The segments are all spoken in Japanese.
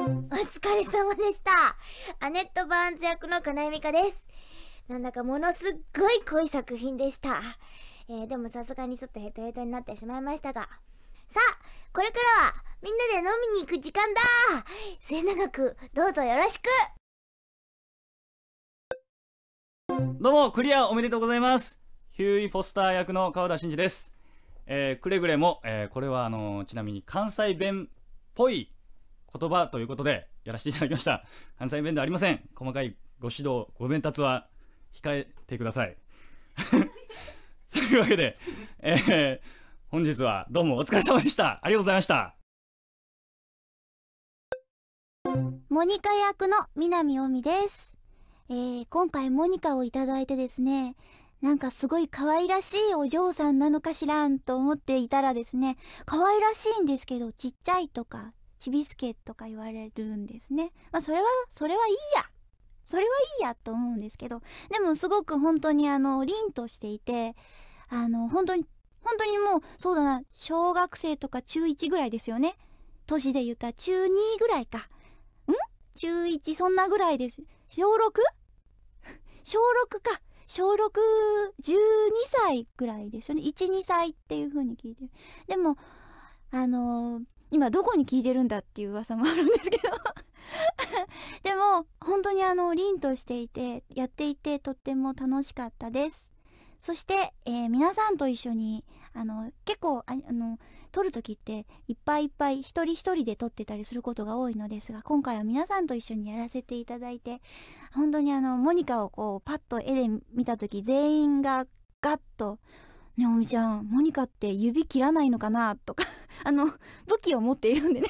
お疲れ様でした。アネット・バーンズ役の金井美香です。なんだかものすっごい濃い作品でした。えー、でもさすがにちょっとヘトヘトになってしまいましたが。さあ、これからはみんなで飲みに行く時間だ末永くどうぞよろしくどうも、クリアおめでとうございます。ヒューイ・フォスター役の川田真二です。えー、くれぐれも、えー、これはあのー、ちなみに関西弁っぽい言葉ということでやらせていただきました。関西弁ではありません。細かいご指導、ご鞭達は控えてください。と いうわけで、えー、本日はどうもお疲れ様でした。ありがとうございました。モニカ役の南尾美です。えー、今回モニカをいただいてですね、なんかすごい可愛らしいお嬢さんなのかしらんと思っていたらですね、可愛らしいんですけど、ちっちゃいとか、ちびすけとか言われるんですね。まあそれは、それはいいやそれはいいやと思うんですけど、でもすごく本当にあの、凛としていて、あの、本当に、本当にもう、そうだな、小学生とか中1ぐらいですよね。年で言ったら中2ぐらいか。ん中1そんなぐらいです。小 6? 小6か。小6、12歳ぐらいですよね。1、2歳っていう風に聞いてる。でも、あのー、今どこに聞いてるんだっていう噂もあるんですけど でも、本当にあの、凛としていて、やっていてとっても楽しかったです。そして、えー、皆さんと一緒に、あの、結構、あの、撮る時っていっぱいいっぱい一人一人で撮ってたりすることが多いのですが今回は皆さんと一緒にやらせていただいて本当にあのモニカをこうパッと絵で見た時全員がガッと「ねおみちゃんモニカって指切らないのかな?」とか あの武器を持っているんでね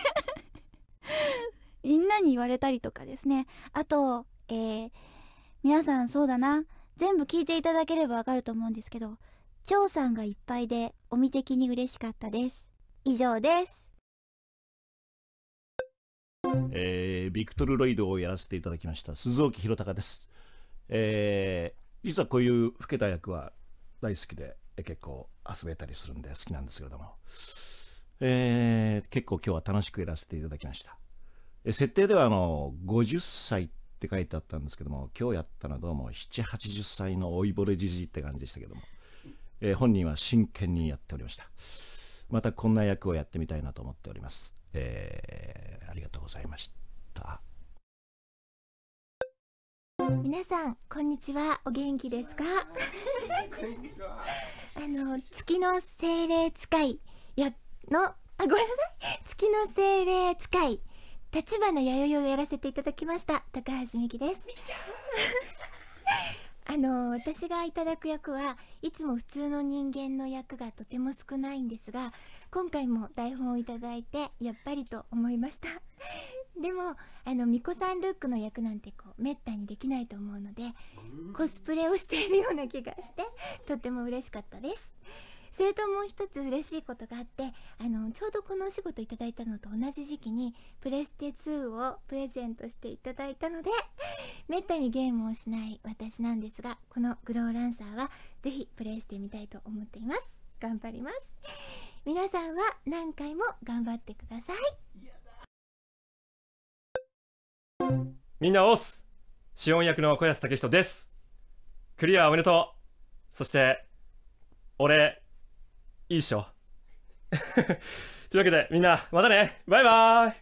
みんなに言われたりとかですねあと、えー、皆さんそうだな全部聞いていただければわかると思うんですけど蝶さんがいっぱいでお見的に嬉しかったです以上です。えー、ビクトル・ロイドをやらせていただきました鈴沖弘隆です、えー、実はこういう老けた役は大好きで結構遊べたりするんで好きなんですけれども、えー、結構今日は楽しくやらせていただきました設定ではあの50歳って書いてあったんですけども今日やったのはどうも780歳の老いぼれじじいって感じでしたけども、えー、本人は真剣にやっておりましたまたこんな役をやってみたいなと思っております。えー、ありがとうございました。皆さんこんにちはお元気ですか あの月の精霊使いやのあごめんなさい月の精霊使い立花弥生をやらせていただきました高橋美希ですあの私がいただく役はいつも普通の人間の役がとても少ないんですが今回も台本をいただいてやっぱりと思いました でもあの巫女さんルックの役なんてこうめったにできないと思うのでコスプレをしているような気がしてとても嬉しかったですそれともう一つ嬉しいことがあってあのちょうどこのお仕事いただいたのと同じ時期にプレステ2をプレゼントしていただいたので めったにゲームをしない私なんですがこのグローランサーはぜひプレイしてみたいと思っています頑張ります皆さんは何回も頑張ってくださいみんな押すシオン役の小安武人ですクリアおめでとうそして俺いいっしょ というわけでみんなまたねバイバーイ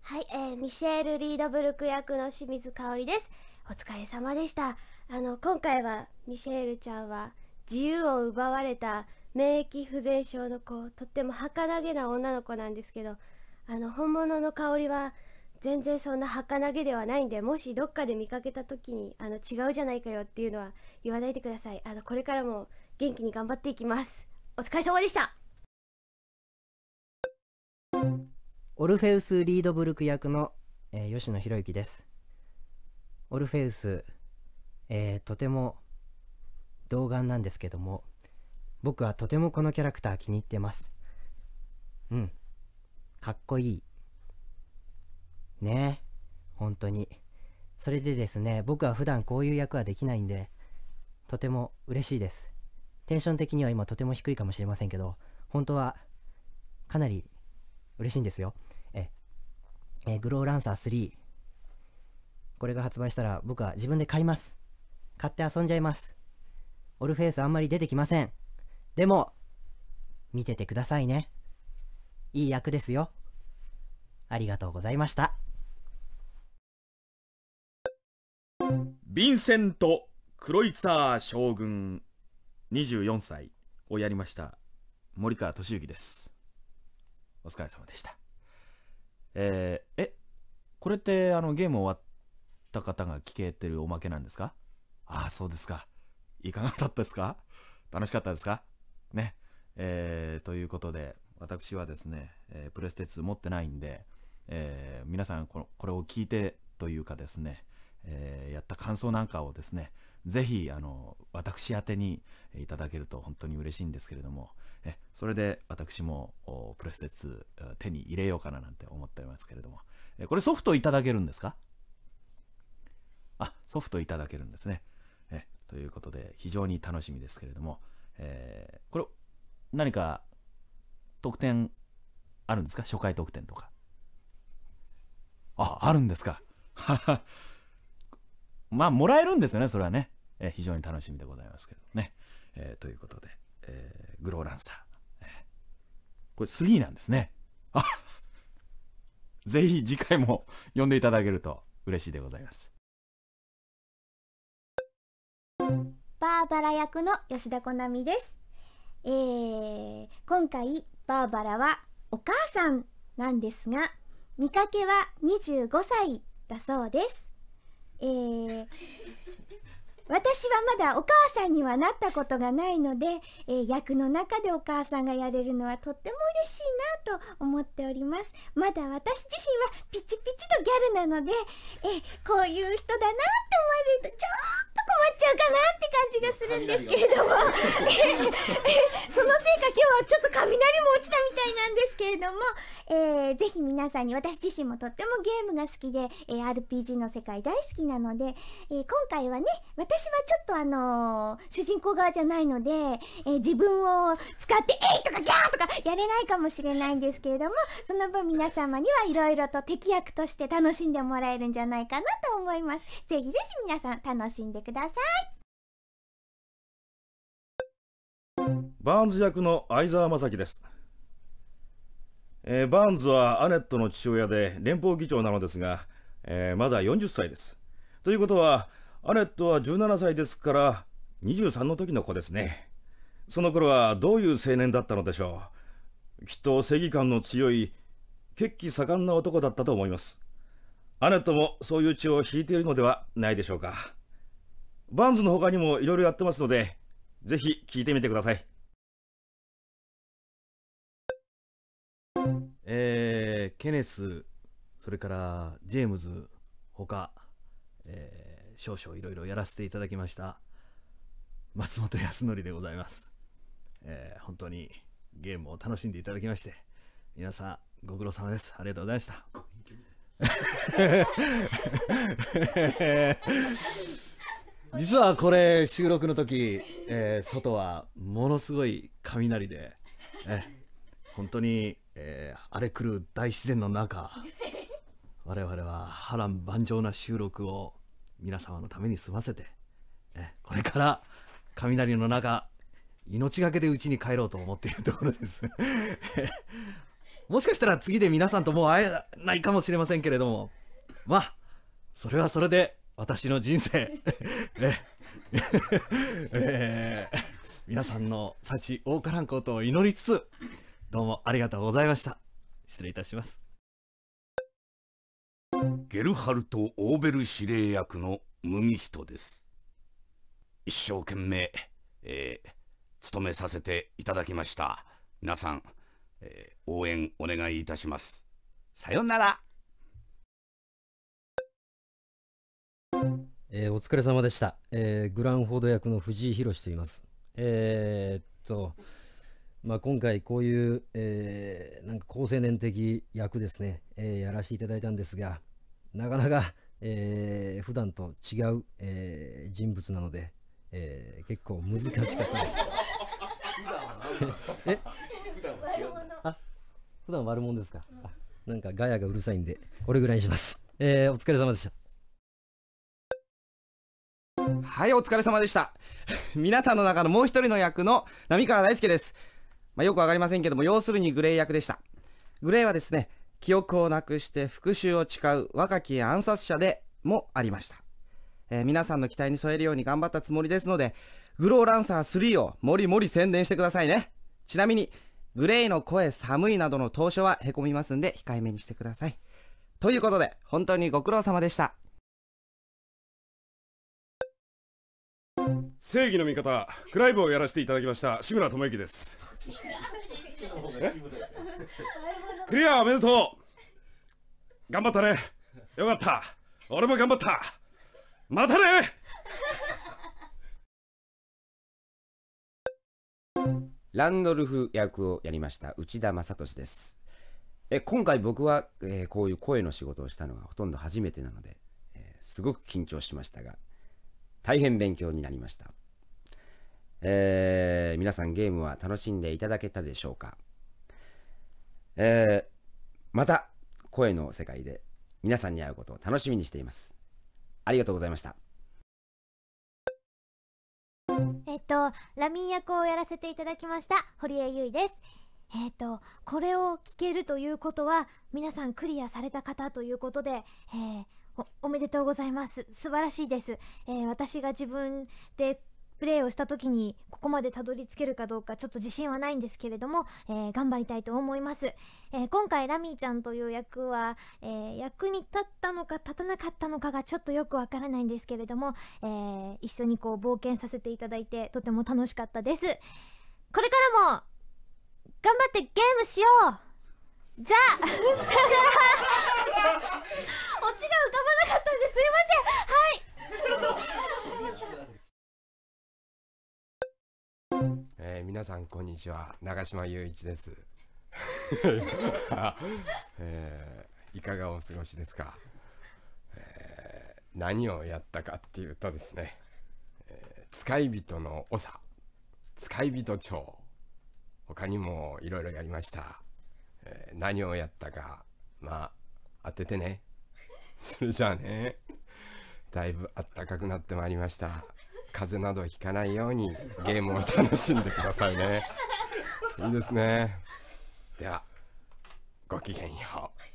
はい、えー、ミシェール・リードブルク役の清水香織ですお疲れ様でしたあの今回はミシェールちゃんは自由を奪われた免疫不全症の子とっても儚げな女の子なんですけどあの本物の香りは全然そんな儚げではないんでもしどっかで見かけた時にあの違うじゃないかよっていうのは言わないでくださいあのこれからも元気に頑張っていきますお疲れ様でしたオルフェウス・リードブルク役の、えー、吉野博之ですオルフェウス、えー、とても童顔なんですけども僕はとてもこのキャラクター気に入ってますうんかっこいいね本当にそれでですね僕は普段こういう役はできないんでとても嬉しいですテンション的には今とても低いかもしれませんけど本当はかなり嬉しいんですよええグローランサー3これが発売したら僕は自分で買います買って遊んじゃいますオルフェイスあんまり出てきませんでも見ててくださいねいい役ですよありがとうございましたヴィンセント・クロイツァー将軍24歳をやりました森川俊之ですお疲れ様でしたえー、えこれってあのゲーム終わった方が聞けてるおまけなんですかああそうですかいかがだったですか楽しかったですかねえー、ということで私はですね、えー、プレステ2持ってないんで、えー、皆さんこのこれを聞いてというかですね、えー、やった感想なんかをですね、ぜひ、あの、私宛にいただけると本当に嬉しいんですけれども、えそれで私もプレステ2手に入れようかななんて思っておりますけれども、えこれソフトいただけるんですかあ、ソフトいただけるんですね。えということで、非常に楽しみですけれども、えー、これ、何か特典あるんですか初回特典とか。あ、あるんですか。まあ、もらえるんですよね、それはね。えー、非常に楽しみでございますけどね。えー、ということで、えー、グローランサー。えー、これ3なんですね。あぜひ次回も読んでいただけると嬉しいでございます。バーバラ役の吉田好美です。えー、今回バーバラはお母さんなんですが、見かけは25歳だそうです。えー、私はまだお母さんにはなったことがないので、えー、役の中でお母さんがやれるのはとっても嬉しいなと思っておりますまだ私自身はピチピチのギャルなので、えー、こういう人だなって思われるとちょっと困っちゃうかなって感じがするんですけれどもそのせいか今日はちょっと雷も落ちたみたいなんですけれども、えー、ぜひ皆さんに私自身もとってもゲームが好きで、えー、RPG の世界大好きなので、えー、今回はね、私はちょっとあのー、主人公側じゃないので、えー、自分を使って、えいとかギャーとかやれないかもしれないんですけれども、その分皆様にはいろいろと適役として楽しんでもらえるんじゃないかなと思います。ぜひぜひ皆さん楽しんでください。バーンズ役の相沢正樹です。えー、バーンズはアネットの父親で連邦議長なのですが、えー、まだ40歳です。ということは、アネットは17歳ですから、23の時の子ですね。その頃はどういう青年だったのでしょう。きっと正義感の強い、血気盛んな男だったと思います。アネットもそういう血を引いているのではないでしょうか。バーンズの他にもいろいろやってますので、ぜひ聞いてみてください。ー、ケネス、それからジェームズ、か、えー、少々いろいろやらせていただきました、松本康則でございます。えー、本当にゲームを楽しんでいただきまして、皆さん、ご苦労様です。ありがとうございました。実はこれ収録の時、えー、外はものすごい雷で、え本当にえー、荒れ来る大自然の中 我々は波乱万丈な収録を皆様のために済ませて、えこれから雷の中命がけでうちに帰ろうと思っているところです もしかしたら次で皆さんともう会えないかもしれませんけれどもまあそれはそれで私の人生 えー、皆さんの幸多からんことを祈りつつどうもありがとうございました失礼いたしますゲルハルト・オーベル司令役の麦人です一生懸命、えー、務めさせていただきました皆さん、えー、応援お願いいたしますさよならえー、お疲れ様でした、えー、グランフォード役の藤井博と言いますえー、っとまあ、今回こういう、えー、なんか高青年的役ですね、えー、やらせていただいたんですがなかなか、えー、普段と違う、えー、人物なので、えー、結構難しかったです普段はえ普段は違うんだ普段悪者ですか、うん、なんかガヤがうるさいんでこれぐらいにします、えー、お疲れ様でしたはいお疲れ様でした皆さんの中のもう一人の役の浪川大輔ですまあ、よくわかりませんけども、要するにグレイ役でした。グレイはですね、記憶をなくして復讐を誓う若き暗殺者でもありました。えー、皆さんの期待に添えるように頑張ったつもりですので、グローランサー3をもりもり宣伝してくださいね。ちなみに、グレイの声寒いなどの当初は凹みますんで控えめにしてください。ということで、本当にご苦労様でした。正義の味方クライブをやらせていただきました志村智之ですクリアおめでとう頑張ったねよかった俺も頑張ったまたねランドルフ役をやりました内田正俊ですえ今回僕は、えー、こういう声の仕事をしたのがほとんど初めてなので、えー、すごく緊張しましたが大変勉強になりました。えー、皆さんゲームは楽しんでいただけたでしょうか、えー、また声の世界で皆さんに会うことを楽しみにしています。ありがとうございました。えっと、ラミン役をやらせていただきました堀江優衣です。えっと、これを聞けるということは皆さんクリアされた方ということで、えー、おめでとうございます。素晴らしいです。えー、私が自分でプレーをした時にここまでたどり着けるかどうかちょっと自信はないんですけれども、えー、頑張りたいと思います、えー、今回ラミーちゃんという役は、えー、役に立ったのか立たなかったのかがちょっとよくわからないんですけれども、え一緒にこう冒険させていただいてとても楽しかったですこれからも頑張ってゲームしようじゃあ ちが浮かばなかったんですいませんはいえー、皆さんこんにちは長島雄一です えー、いかがお過ごしですか、えー、何をやったかっていうとですね、え使い人の長使い人長他にもいろいろやりました、え何をやったかまあ当ててね それじゃあねだいぶ暖かくなってまいりました風邪などひかないようにゲームを楽しんでくださいねいいですねではごきげんよう